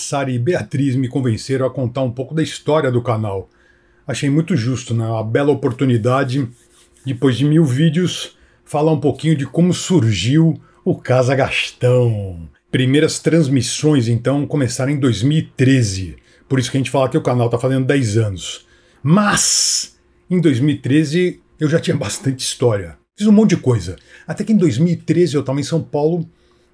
Sara e Beatriz me convenceram a contar um pouco da história do canal. Achei muito justo, né? Uma bela oportunidade, depois de mil vídeos, falar um pouquinho de como surgiu o Casa Gastão. Primeiras transmissões, então, começaram em 2013. Por isso que a gente fala que o canal está fazendo 10 anos. Mas, em 2013, eu já tinha bastante história. Fiz um monte de coisa. Até que em 2013 eu estava em São Paulo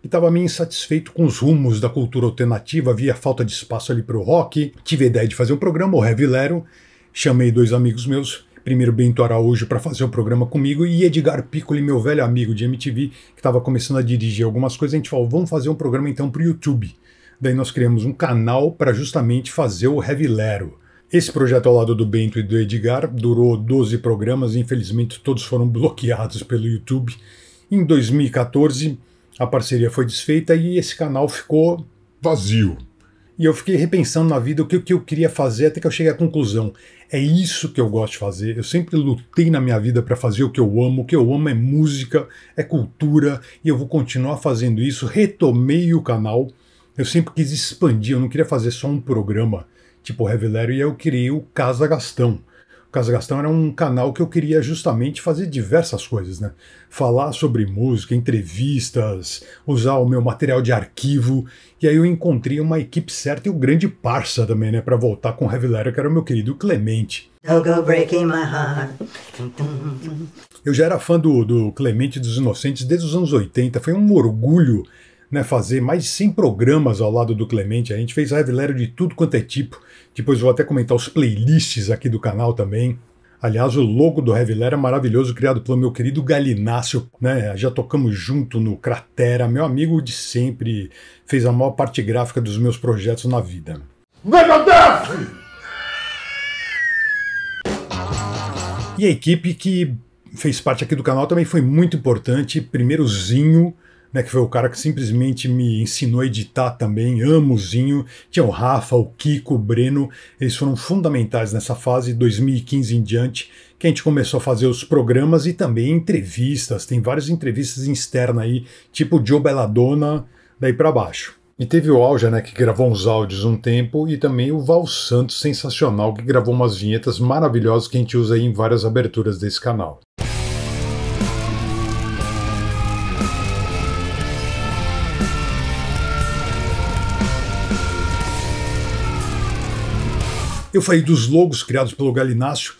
estava meio insatisfeito com os rumos da cultura alternativa, havia falta de espaço ali para o rock. Tive a ideia de fazer um programa, o Heavy Lero, chamei dois amigos meus, primeiro Bento Araújo para fazer o programa comigo e Edgar Piccoli, meu velho amigo de MTV, que estava começando a dirigir algumas coisas, a gente falou, vamos fazer um programa então para o YouTube. Daí nós criamos um canal para justamente fazer o Heavy Lero. Esse projeto ao lado do Bento e do Edgar durou 12 programas, infelizmente todos foram bloqueados pelo YouTube. Em 2014, a parceria foi desfeita e esse canal ficou vazio. E eu fiquei repensando na vida o que, eu queria fazer até que eu cheguei à conclusão. É isso que eu gosto de fazer. Eu sempre lutei na minha vida para fazer o que eu amo. O que eu amo é música, é cultura, e eu vou continuar fazendo isso. Retomei o canal. Eu sempre quis expandir, eu não queria fazer só um programa tipo Revelero, e eu criei o Casa Gastão. Casa Gastão era um canal que eu queria justamente fazer diversas coisas, né? Falar sobre música, entrevistas, usar o meu material de arquivo. E aí eu encontrei uma equipe certa e o um grande parça também, né? Para voltar com o Heavy Letter, que era o meu querido Clemente. Eu já era fã do, do Clemente dos Inocentes desde os anos 80. Foi um orgulho né, fazer mais de 100 programas ao lado do Clemente. A gente fez revelero de tudo quanto é tipo. Depois vou até comentar os playlists aqui do canal também. Aliás, o logo do Revilera é maravilhoso, criado pelo meu querido Galinácio, né? Já tocamos junto no Cratera, meu amigo de sempre, fez a maior parte gráfica dos meus projetos na vida. E a equipe que fez parte aqui do canal também foi muito importante. Primeiro Zinho, né, que foi o cara que simplesmente me ensinou a editar também, amozinho, tinha o Rafa, o Kiko, o Breno, eles foram fundamentais nessa fase, 2015 em diante, que a gente começou a fazer os programas e também entrevistas, tem várias entrevistas externas aí, tipo Joe Belladonna, daí para baixo. E teve o Alja, né, que gravou uns áudios um tempo, e também o Val Santos, sensacional, que gravou umas vinhetas maravilhosas que a gente usa aí em várias aberturas desse canal. Eu falei dos logos criados pelo Galinácio.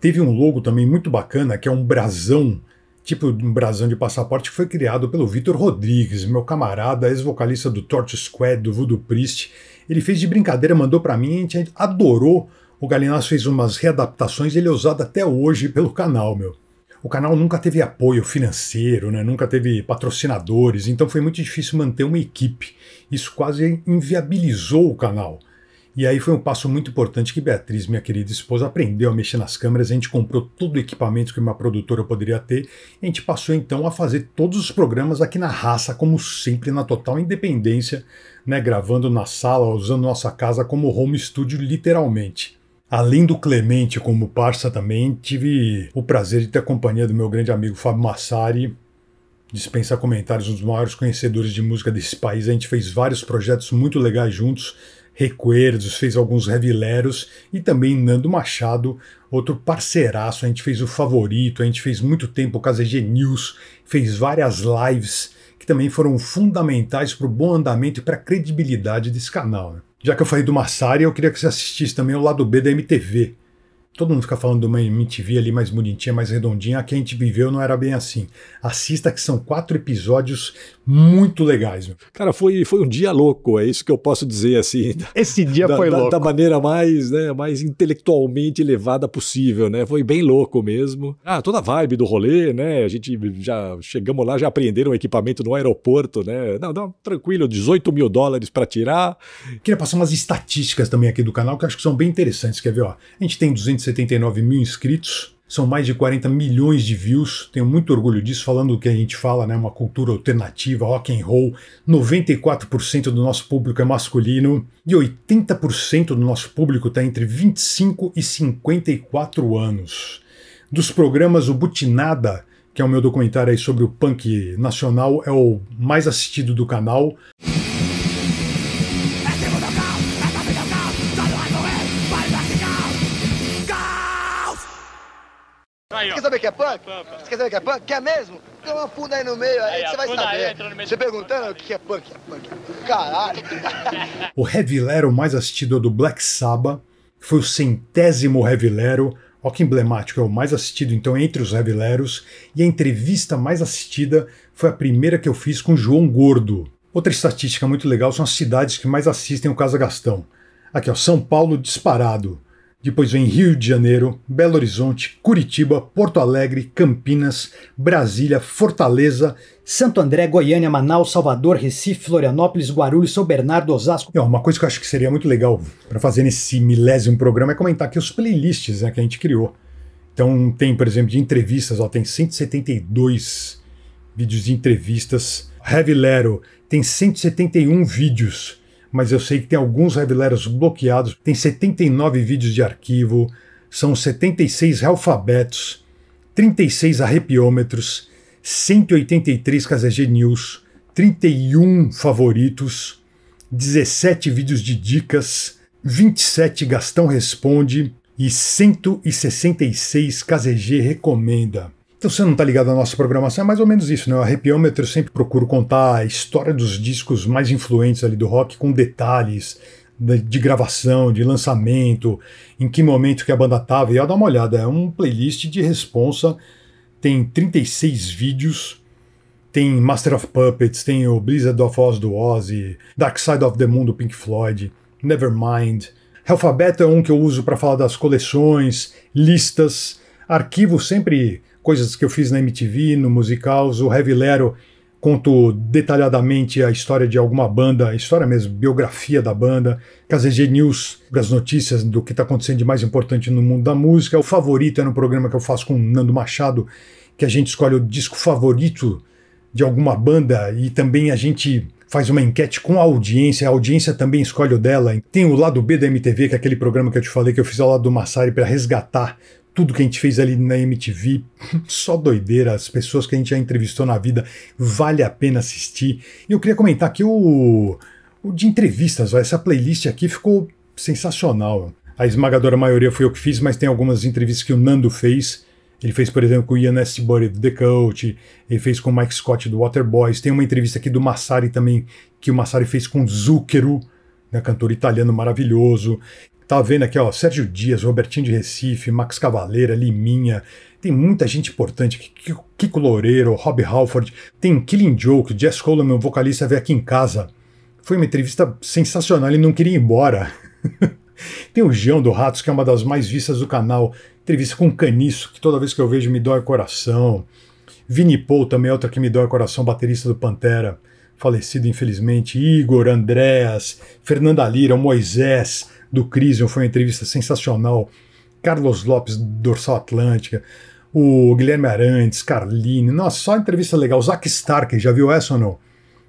Teve um logo também muito bacana, que é um brasão, tipo um brasão de passaporte, que foi criado pelo Vitor Rodrigues, meu camarada, ex-vocalista do Torch Squad, do Voodoo Priest. Ele fez de brincadeira, mandou para mim, a gente adorou. O Galinácio fez umas readaptações, ele é usado até hoje pelo canal, meu. O canal nunca teve apoio financeiro, né? nunca teve patrocinadores, então foi muito difícil manter uma equipe. Isso quase inviabilizou o canal. E aí foi um passo muito importante que Beatriz, minha querida esposa, aprendeu a mexer nas câmeras. A gente comprou todo o equipamento que uma produtora poderia ter. a gente passou então a fazer todos os programas aqui na raça, como sempre, na total independência, né, gravando na sala, usando nossa casa como home studio, literalmente. Além do Clemente como parça também, tive o prazer de ter a companhia do meu grande amigo Fábio Massari, dispensa comentários, um dos maiores conhecedores de música desse país. A gente fez vários projetos muito legais juntos. Recuerdos, fez alguns revileros e também Nando Machado, outro parceiraço. A gente fez o favorito, a gente fez muito tempo o Casa G News, fez várias lives que também foram fundamentais para o bom andamento e para a credibilidade desse canal. Né? Já que eu falei do Massari, eu queria que você assistisse também o lado B da MTV. Todo mundo fica falando de uma MTV ali mais bonitinha, mais redondinha. A que a gente viveu não era bem assim. Assista que são quatro episódios muito legais. Meu. Cara, foi, foi um dia louco, é isso que eu posso dizer assim. Esse dia da, foi da, louco. Da maneira mais, né, mais intelectualmente elevada possível, né? Foi bem louco mesmo. Ah, toda a vibe do rolê, né? A gente já chegamos lá, já apreenderam o equipamento no aeroporto, né? Não, não, tranquilo, 18 mil dólares para tirar. Queria passar umas estatísticas também aqui do canal que eu acho que são bem interessantes. Quer ver, ó? A gente tem 200 179 mil inscritos. São mais de 40 milhões de views. Tenho muito orgulho disso, falando o que a gente fala, né? Uma cultura alternativa, rock and roll. 94% do nosso público é masculino e 80% do nosso público está entre 25 e 54 anos. Dos programas, o Butinada, que é o meu documentário aí sobre o punk nacional, é o mais assistido do canal. Aí, ó. Quer saber que é punk? Você quer saber que é punk? Quer mesmo? Tem uma afunda aí no meio, aí, aí você vai saber. Você perguntando o que é punk, é punk. Caralho. o Revilero mais assistido é do Black Sabbath foi o centésimo Revilero. Olha que emblemático, é o mais assistido então entre os Revileros. E a entrevista mais assistida foi a primeira que eu fiz com João Gordo. Outra estatística muito legal são as cidades que mais assistem o Casa Gastão. Aqui, ó, São Paulo disparado. Depois vem Rio de Janeiro, Belo Horizonte, Curitiba, Porto Alegre, Campinas, Brasília, Fortaleza, Santo André, Goiânia, Manaus, Salvador, Recife, Florianópolis, Guarulhos, São Bernardo, Osasco. É, uma coisa que eu acho que seria muito legal para fazer nesse milésimo programa é comentar aqui os playlists né, que a gente criou. Então tem, por exemplo, de entrevistas, ó, tem 172 vídeos de entrevistas. Heavy Lero tem 171 vídeos mas eu sei que tem alguns reveleiros bloqueados, tem 79 vídeos de arquivo, são 76 alfabetos, 36 arrepiômetros, 183 casas de news, 31 favoritos, 17 vídeos de dicas, 27 Gastão Responde e 166 KZG Recomenda. Então você não está ligado à nossa programação, é mais ou menos isso, né? O arrepiômetro eu sempre procuro contar a história dos discos mais influentes ali do rock com detalhes de, de gravação, de lançamento, em que momento que a banda estava. E ó, dá uma olhada, é um playlist de responsa, tem 36 vídeos, tem Master of Puppets, tem o Blizzard of Oz do Ozzy, Dark Side of the Moon do Pink Floyd, Nevermind. Alfabeto é um que eu uso para falar das coleções, listas, arquivo sempre coisas que eu fiz na MTV, no Musicals. O Heavy Lero conto detalhadamente a história de alguma banda, história mesmo, biografia da banda, KZG News, as notícias do que está acontecendo de mais importante no mundo da música. O favorito é um programa que eu faço com o Nando Machado, que a gente escolhe o disco favorito de alguma banda e também a gente faz uma enquete com a audiência, a audiência também escolhe o dela. Tem o lado B da MTV, que é aquele programa que eu te falei que eu fiz ao lado do Massari para resgatar tudo que a gente fez ali na MTV, só doideira, as pessoas que a gente já entrevistou na vida, vale a pena assistir. E eu queria comentar que o, o de entrevistas, essa playlist aqui ficou sensacional. A esmagadora maioria foi eu que fiz, mas tem algumas entrevistas que o Nando fez. Ele fez, por exemplo, com o Ian Astbury do The Cult, ele fez com o Mike Scott do Waterboys. Tem uma entrevista aqui do Massari também, que o Massari fez com Zucchero, né, cantor italiano maravilhoso. Tá vendo aqui, ó, Sérgio Dias, Robertinho de Recife, Max Cavaleira, Liminha, tem muita gente importante, Kiko Loureiro, Rob Halford, tem Killing Joke, Jess Coleman, vocalista, veio aqui em casa. Foi uma entrevista sensacional, ele não queria ir embora. tem o João do Ratos, que é uma das mais vistas do canal, entrevista com o Caniço, que toda vez que eu vejo me dói o coração. Vini Paul também é outra que me dói o coração, baterista do Pantera, falecido infelizmente. Igor, Andréas, Fernanda Lira, Moisés, do Crisium, foi uma entrevista sensacional. Carlos Lopes, Dorsal Atlântica, o Guilherme Arantes, Carline, nossa, só entrevista legal. O Zack Stark, já viu essa ou não?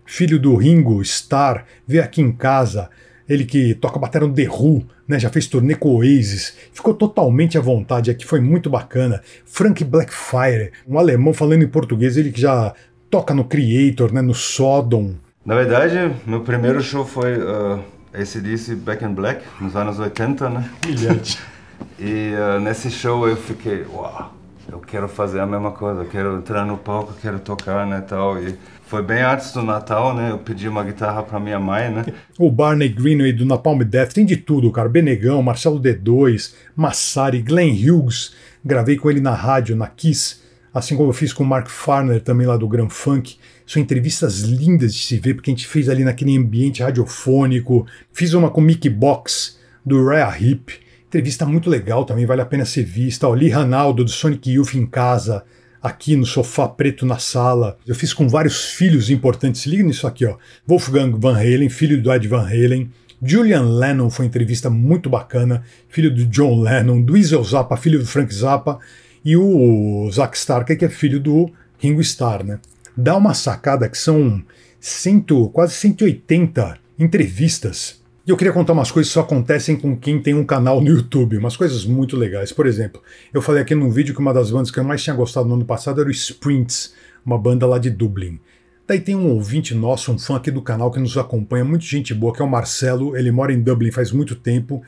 Filho do Ringo, Star, veio aqui em casa, ele que toca bateria no The Who, né, já fez turnê com o Oasis, ficou totalmente à vontade aqui, foi muito bacana. Frank Blackfire, um alemão falando em português, ele que já toca no Creator, né, no Sodom. Na verdade, meu primeiro show foi uh, ACDC Back in Black, nos anos 80, né? Brilhante. e uh, nesse show eu fiquei, uau, eu quero fazer a mesma coisa, eu quero entrar no palco, quero tocar, né, tal. E foi bem antes do Natal, né, eu pedi uma guitarra pra minha mãe, né. O Barney Greenway do Napalm Death tem de tudo, cara. Benegão, Marcelo D2, Massari, Glenn Hughes. Gravei com ele na rádio, na Kiss assim como eu fiz com o Mark Farner também lá do Grand Funk. São entrevistas lindas de se ver, porque a gente fez ali naquele ambiente radiofônico. Fiz uma com Mickey Box, do Raya Hip. Entrevista muito legal também, vale a pena ser vista. O Lee Ranaldo, do Sonic Youth em casa, aqui no sofá preto na sala. Eu fiz com vários filhos importantes. liga nisso aqui, ó. Wolfgang Van Halen, filho do Ed Van Halen. Julian Lennon foi uma entrevista muito bacana, filho do John Lennon, do Isel Zappa, filho do Frank Zappa e o Zack Stark, é que é filho do Ringo Starr, né? Dá uma sacada que são cento, quase 180 entrevistas. E eu queria contar umas coisas que só acontecem com quem tem um canal no YouTube, umas coisas muito legais. Por exemplo, eu falei aqui num vídeo que uma das bandas que eu mais tinha gostado no ano passado era o Sprints, uma banda lá de Dublin. Daí tem um ouvinte nosso, um fã aqui do canal que nos acompanha, muito gente boa, que é o Marcelo, ele mora em Dublin faz muito tempo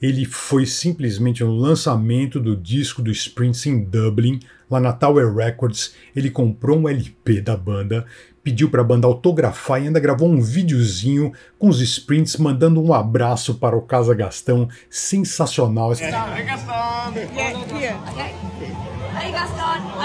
ele foi simplesmente um lançamento do disco do Sprints em Dublin, lá na Tower Records. Ele comprou um LP da banda, pediu para a banda autografar e ainda gravou um videozinho com os Sprints mandando um abraço para o Casa Gastão. Sensacional. Esse... Aí, Gastão! Gastão!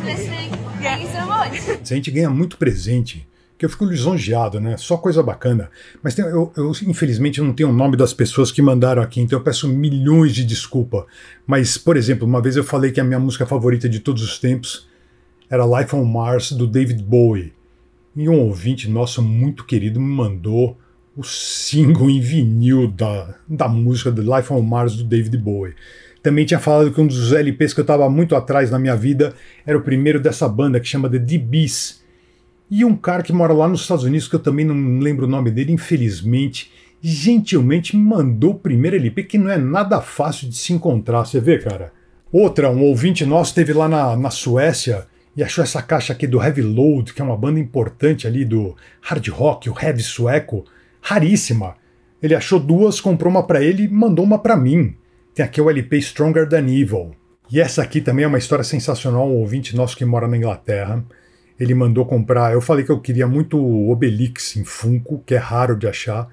Obrigado A gente ganha muito presente que eu fico lisonjeado, né? Só coisa bacana. Mas tem, eu, eu, infelizmente, não tenho o nome das pessoas que mandaram aqui, então eu peço milhões de desculpa. Mas, por exemplo, uma vez eu falei que a minha música favorita de todos os tempos era Life on Mars, do David Bowie. E um ouvinte nosso muito querido me mandou o single em vinil da, da música de Life on Mars, do David Bowie. Também tinha falado que um dos LPs que eu estava muito atrás na minha vida era o primeiro dessa banda que chama The DBs e um cara que mora lá nos Estados Unidos, que eu também não lembro o nome dele, infelizmente, gentilmente mandou o primeiro LP, que não é nada fácil de se encontrar. Você vê, cara? Outra, um ouvinte nosso teve lá na, na Suécia e achou essa caixa aqui do Heavy Load, que é uma banda importante ali do hard rock, o heavy sueco, raríssima. Ele achou duas, comprou uma para ele e mandou uma para mim. Tem aqui o LP Stronger Than Evil. E essa aqui também é uma história sensacional, um ouvinte nosso que mora na Inglaterra. Ele mandou comprar. Eu falei que eu queria muito Obelix em Funko, que é raro de achar.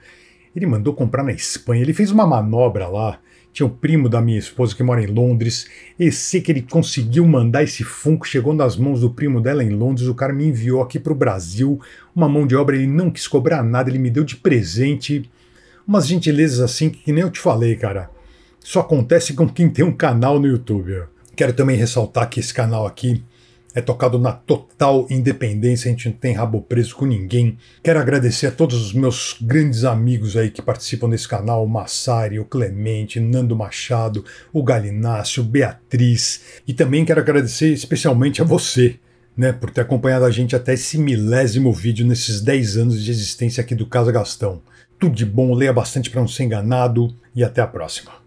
Ele mandou comprar na Espanha. Ele fez uma manobra lá. Tinha o um primo da minha esposa que mora em Londres. E sei que ele conseguiu mandar esse Funko. Chegou nas mãos do primo dela em Londres. O cara me enviou aqui para o Brasil. Uma mão de obra. Ele não quis cobrar nada. Ele me deu de presente. Umas gentilezas assim que, que nem eu te falei, cara. Isso acontece com quem tem um canal no YouTube. Quero também ressaltar que esse canal aqui é tocado na total independência, a gente não tem rabo preso com ninguém. Quero agradecer a todos os meus grandes amigos aí que participam desse canal, o Massari, o Clemente, Nando Machado, o Galinácio, Beatriz, e também quero agradecer especialmente a você, né, por ter acompanhado a gente até esse milésimo vídeo nesses 10 anos de existência aqui do Casa Gastão. Tudo de bom, leia bastante para não ser enganado e até a próxima.